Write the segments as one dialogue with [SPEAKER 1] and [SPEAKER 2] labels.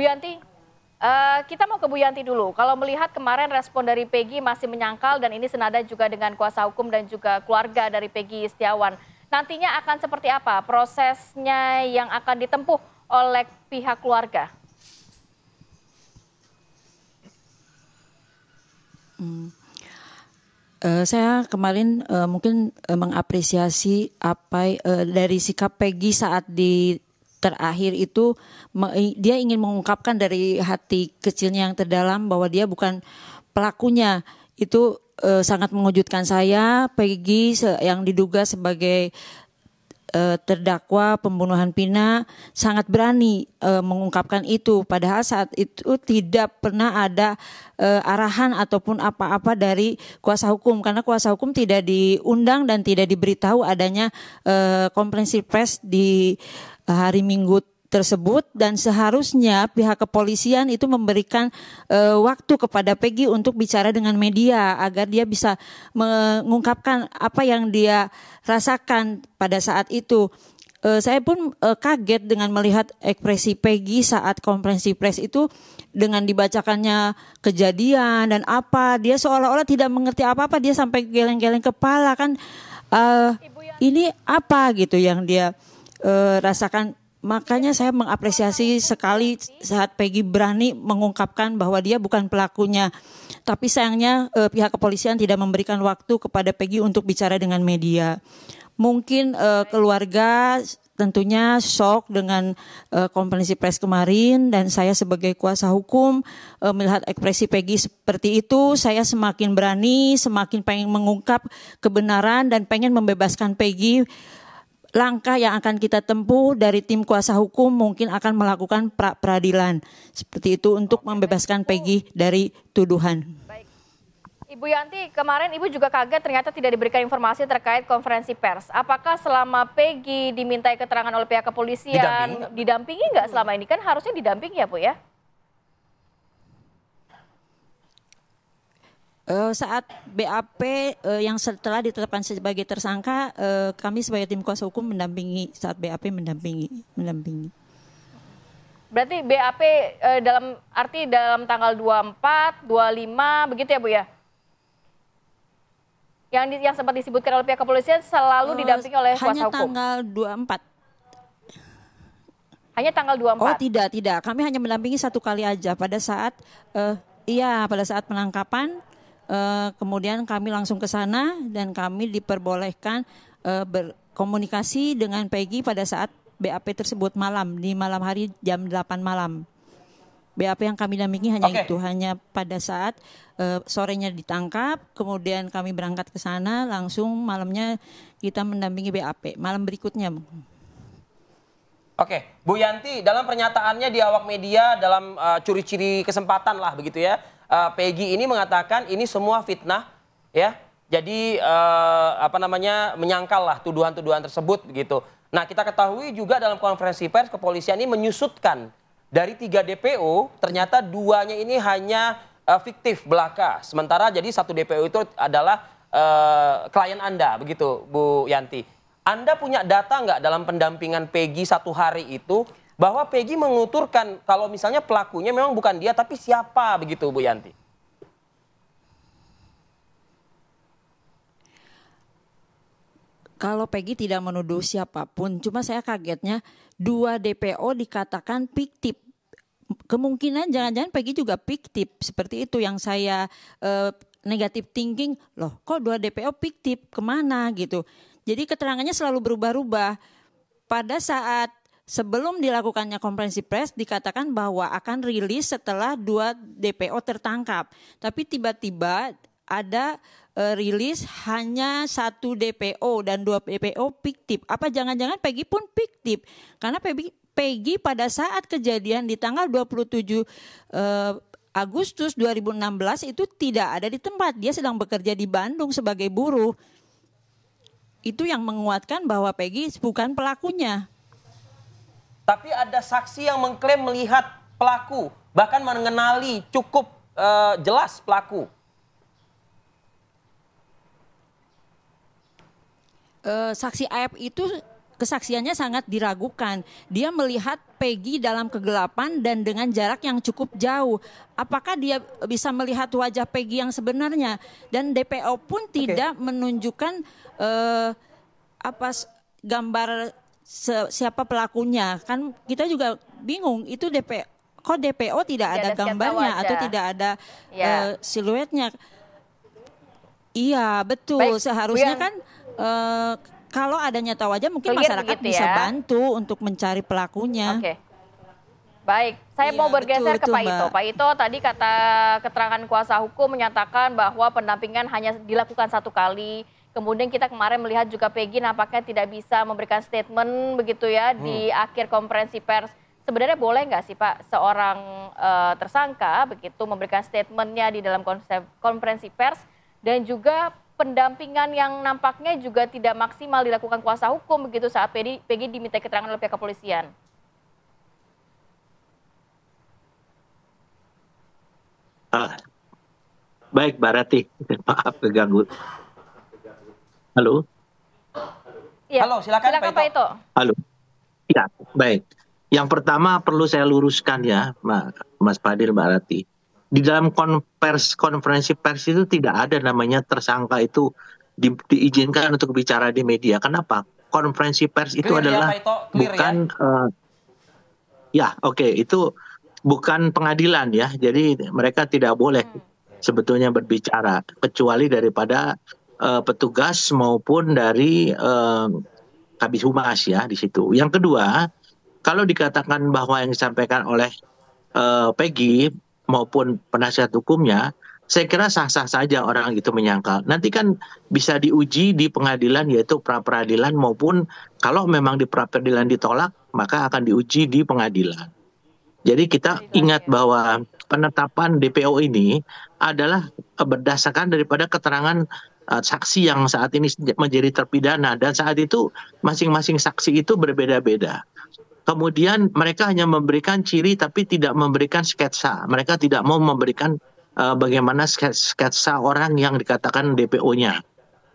[SPEAKER 1] Bu Yanti, Uh, kita mau ke Bu Yanti dulu. Kalau melihat kemarin respon dari Peggy masih menyangkal dan ini senada juga dengan kuasa hukum dan juga keluarga dari Peggy Setiawan. Nantinya akan seperti apa prosesnya yang akan ditempuh oleh pihak keluarga?
[SPEAKER 2] Hmm. Uh, saya kemarin uh, mungkin uh, mengapresiasi apa uh, dari sikap Peggy saat di terakhir itu dia ingin mengungkapkan dari hati kecilnya yang terdalam bahwa dia bukan pelakunya itu e, sangat mengejutkan saya Peggy yang diduga sebagai e, terdakwa pembunuhan Pina sangat berani e, mengungkapkan itu padahal saat itu tidak pernah ada e, arahan ataupun apa-apa dari kuasa hukum karena kuasa hukum tidak diundang dan tidak diberitahu adanya e, komprensi pers di hari Minggu tersebut dan seharusnya pihak kepolisian itu memberikan e, waktu kepada Peggy untuk bicara dengan media agar dia bisa mengungkapkan apa yang dia rasakan pada saat itu. E, saya pun e, kaget dengan melihat ekspresi Peggy saat konferensi pers itu dengan dibacakannya kejadian dan apa dia seolah-olah tidak mengerti apa-apa dia sampai geleng-geleng kepala kan e, ini apa gitu yang dia Eh, rasakan makanya saya mengapresiasi sekali saat Peggy berani mengungkapkan bahwa dia bukan pelakunya. Tapi sayangnya e, pihak kepolisian tidak memberikan waktu kepada Peggy untuk bicara dengan media. Mungkin e, keluarga tentunya shock dengan e, konferensi pers kemarin dan saya sebagai kuasa hukum e, melihat ekspresi Peggy seperti itu saya semakin berani semakin pengen mengungkap kebenaran dan pengen membebaskan Peggy langkah yang akan kita tempuh dari tim kuasa hukum mungkin akan melakukan pra peradilan seperti itu untuk Oke, membebaskan Peggy dari tuduhan. Baik.
[SPEAKER 1] Ibu Yanti, kemarin Ibu juga kaget ternyata tidak diberikan informasi terkait konferensi pers. Apakah selama Peggy dimintai keterangan oleh pihak kepolisian, didampingi, didampingi nggak selama ini? Kan harusnya didampingi ya Bu ya?
[SPEAKER 2] Uh, saat BAP uh, eh, yang setelah ditetapkan sebagai tersangka, uh, kami sebagai tim kuasa hukum mendampingi saat BAP mendampingi, mendampingi.
[SPEAKER 1] Berarti BAP uh, dalam arti dalam tanggal 24, 25 begitu ya Bu ya? Yang di, yang sempat disebutkan oleh pihak kepolisian selalu didampingi oleh kuasa hukum. Hanya tanggal 24. Hanya tanggal 24. Oh, tidak,
[SPEAKER 2] tidak. Kami hanya mendampingi satu kali aja pada saat uh, iya, pada saat penangkapan Eh, kemudian kami langsung ke sana dan kami diperbolehkan uh, berkomunikasi dengan Peggy pada saat BAP tersebut malam di malam hari jam 8 malam. BAP yang kami dampingi hanya okay. itu, hanya pada saat uh, sorenya ditangkap, kemudian kami berangkat ke sana, langsung malamnya kita mendampingi BAP, malam berikutnya.
[SPEAKER 3] Oke, Bu Yanti, dalam pernyataannya di awak media dalam curi curi uh, curi kesempatan lah begitu ya, uh, Peggy ini mengatakan ini semua fitnah ya. Jadi uh, apa namanya menyangkal lah tuduhan-tuduhan tersebut begitu. Nah kita ketahui juga dalam konferensi pers kepolisian ini menyusutkan dari tiga DPO ternyata duanya ini hanya uh, fiktif belaka. Sementara jadi satu DPO itu adalah uh, klien Anda begitu Bu Yanti. Anda punya data nggak dalam pendampingan Peggy satu hari itu bahwa Peggy menguturkan kalau misalnya pelakunya memang bukan dia tapi siapa begitu Bu Yanti?
[SPEAKER 2] Kalau Peggy tidak menuduh siapapun, cuma saya kagetnya dua DPO dikatakan fiktif kemungkinan jangan-jangan Peggy juga fiktif seperti itu yang saya eh, negatif thinking loh kok dua DPO fiktif kemana gitu jadi keterangannya selalu berubah-ubah pada saat Sebelum dilakukannya konferensi pers dikatakan bahwa akan rilis setelah dua DPO tertangkap. Tapi tiba-tiba ada e, rilis hanya satu DPO dan dua DPO fiktif. Apa jangan-jangan Peggy pun fiktif? Karena Peggy, Peggy pada saat kejadian di tanggal 27 e, Agustus 2016 itu tidak ada di tempat. Dia sedang bekerja di Bandung sebagai buruh. Itu yang menguatkan bahwa Peggy
[SPEAKER 3] bukan pelakunya. Tapi ada saksi yang mengklaim melihat pelaku, bahkan mengenali cukup uh, jelas pelaku.
[SPEAKER 2] Eh, saksi AF itu kesaksiannya sangat diragukan. Dia melihat Peggy dalam kegelapan dan dengan jarak yang cukup jauh. Apakah dia bisa melihat wajah Peggy yang sebenarnya? Dan DPO pun tidak menunjukkan uh, apa gambar siapa pelakunya kan kita juga bingung itu DP kok DPO tidak, ada, ada gambarnya atau tidak ada ya. uh, siluetnya iya betul Baik, seharusnya kan uh, kalau ada nyata wajah mungkin Kelir masyarakat ya. bisa bantu untuk mencari pelakunya okay.
[SPEAKER 1] Baik, saya iya, mau bergeser betul, ke betul, Pak Mbak. Pak Ito tadi kata keterangan kuasa hukum menyatakan bahwa pendampingan hanya dilakukan satu kali Kemudian kita kemarin melihat juga Peggy nampaknya tidak bisa memberikan statement begitu ya hmm. di akhir konferensi pers. Sebenarnya boleh nggak sih Pak seorang uh, tersangka begitu memberikan statementnya di dalam konferensi pers dan juga pendampingan yang nampaknya juga tidak maksimal dilakukan kuasa hukum begitu saat Peggy, Peggy diminta keterangan oleh pihak kepolisian.
[SPEAKER 4] Ah, baik Barati, maaf keganggu. Halo.
[SPEAKER 3] Ya. Halo, silakan, silakan Pak Ito.
[SPEAKER 4] Halo. Ya, baik. Yang pertama perlu saya luruskan ya, Mas Fadil, Mbak Rati. Di dalam konvers, konferensi pers itu tidak ada namanya tersangka itu di, diizinkan untuk bicara di media. Kenapa? Konferensi pers itu Clear ya, adalah ya, Ito, bukan ya, uh, ya oke okay, itu bukan pengadilan ya. Jadi mereka tidak boleh hmm. sebetulnya berbicara kecuali daripada uh, petugas maupun dari uh, eh, Kabis Humas ya di situ. Yang kedua, kalau dikatakan bahwa yang disampaikan oleh uh, Peggy maupun penasihat hukumnya, saya kira sah-sah saja orang itu menyangkal. Nanti kan bisa diuji di pengadilan yaitu pra peradilan maupun kalau memang di pra peradilan ditolak maka akan diuji di pengadilan. Jadi kita ingat bahwa penetapan DPO ini adalah berdasarkan daripada keterangan Eh, saksi yang saat ini menjadi terpidana dan saat itu masing-masing saksi itu berbeda-beda. Kemudian mereka hanya memberikan ciri tapi tidak memberikan sketsa. Mereka tidak mau memberikan uh, bagaimana sketsa orang yang dikatakan DPO-nya,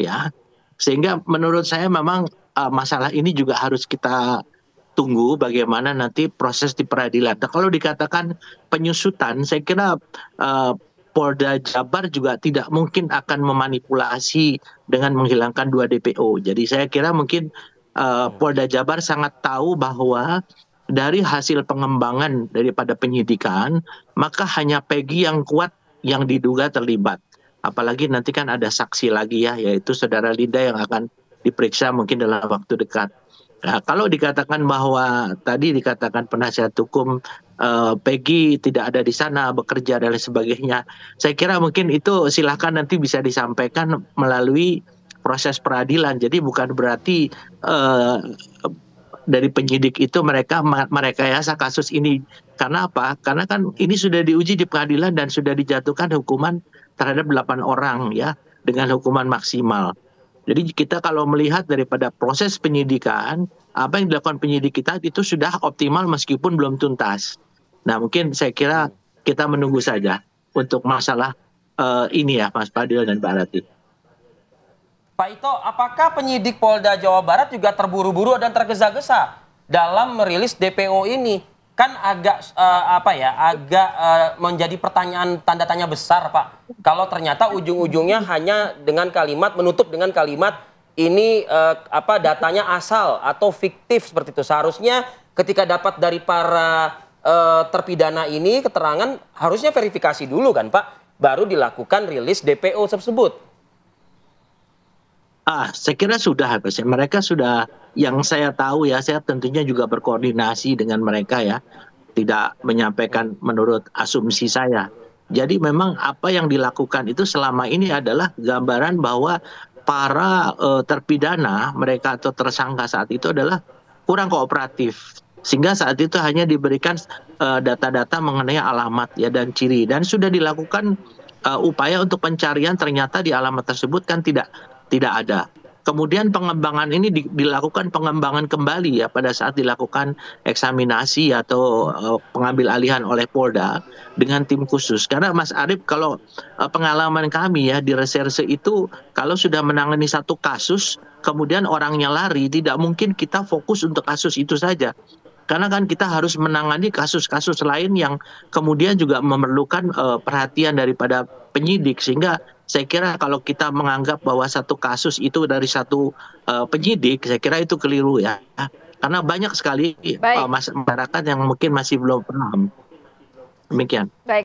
[SPEAKER 4] ya. Sehingga menurut saya memang uh, masalah ini juga harus kita tunggu bagaimana nanti proses di peradilan. Nah, kalau dikatakan penyusutan, saya kira uh, Polda Jabar juga tidak mungkin akan memanipulasi dengan menghilangkan dua DPO. Jadi saya kira mungkin uh, Polda Jabar sangat tahu bahwa dari hasil pengembangan daripada penyidikan, maka hanya Peggy yang kuat yang diduga terlibat. Apalagi nanti kan ada saksi lagi ya, yaitu saudara Linda yang akan diperiksa mungkin dalam waktu dekat. Nah, kalau dikatakan bahwa tadi dikatakan penasihat hukum eh, Peggy tidak ada di sana bekerja dan sebagainya, saya kira mungkin itu silahkan nanti bisa disampaikan melalui proses peradilan. Jadi bukan berarti eh, dari penyidik itu mereka mereka yasa kasus ini. Karena apa? Karena kan ini sudah diuji di pengadilan dan sudah dijatuhkan hukuman terhadap delapan orang ya dengan hukuman maksimal. Jadi kita kalau melihat daripada proses penyidikan, apa yang dilakukan penyidik kita itu sudah optimal meskipun belum tuntas. Nah mungkin saya kira kita menunggu saja untuk masalah uh, ini ya Mas Padil dan Mbak Rati.
[SPEAKER 3] Pak Ito, apakah penyidik Polda Jawa Barat juga terburu-buru dan tergesa-gesa dalam merilis DPO ini? kan agak uh, apa ya agak uh, menjadi pertanyaan tanda tanya besar pak kalau ternyata ujung-ujungnya hanya dengan kalimat menutup dengan kalimat ini uh, apa datanya asal atau fiktif seperti itu seharusnya ketika dapat dari para uh, terpidana ini keterangan harusnya verifikasi dulu kan pak baru dilakukan rilis DPO tersebut
[SPEAKER 4] ah saya kira sudah mereka sudah yang saya tahu ya saya tentunya juga berkoordinasi dengan mereka ya tidak menyampaikan menurut asumsi saya jadi memang apa yang dilakukan itu selama ini adalah gambaran bahwa para uh, terpidana mereka atau tersangka saat itu adalah kurang kooperatif sehingga saat itu hanya diberikan eh, data-data uh, mengenai alamat ya dan ciri dan sudah dilakukan uh, upaya untuk pencarian ternyata di alamat tersebut kan tidak tidak ada Kemudian pengembangan ini di, dilakukan pengembangan kembali ya pada saat dilakukan eksaminasi atau uh, pengambil alihan oleh Polda dengan tim khusus. Karena Mas Arief kalau uh, pengalaman kami ya di reserse itu kalau sudah menangani satu kasus kemudian orangnya lari tidak mungkin kita fokus untuk kasus itu saja. Karena kan kita harus menangani kasus-kasus lain yang kemudian juga memerlukan uh, perhatian daripada penyidik sehingga saya kira kalau kita menganggap bahwa satu kasus itu dari satu uh, penyidik, saya kira itu keliru ya. Karena banyak sekali uh, masyarakat yang mungkin masih belum paham. Demikian.
[SPEAKER 3] Baik.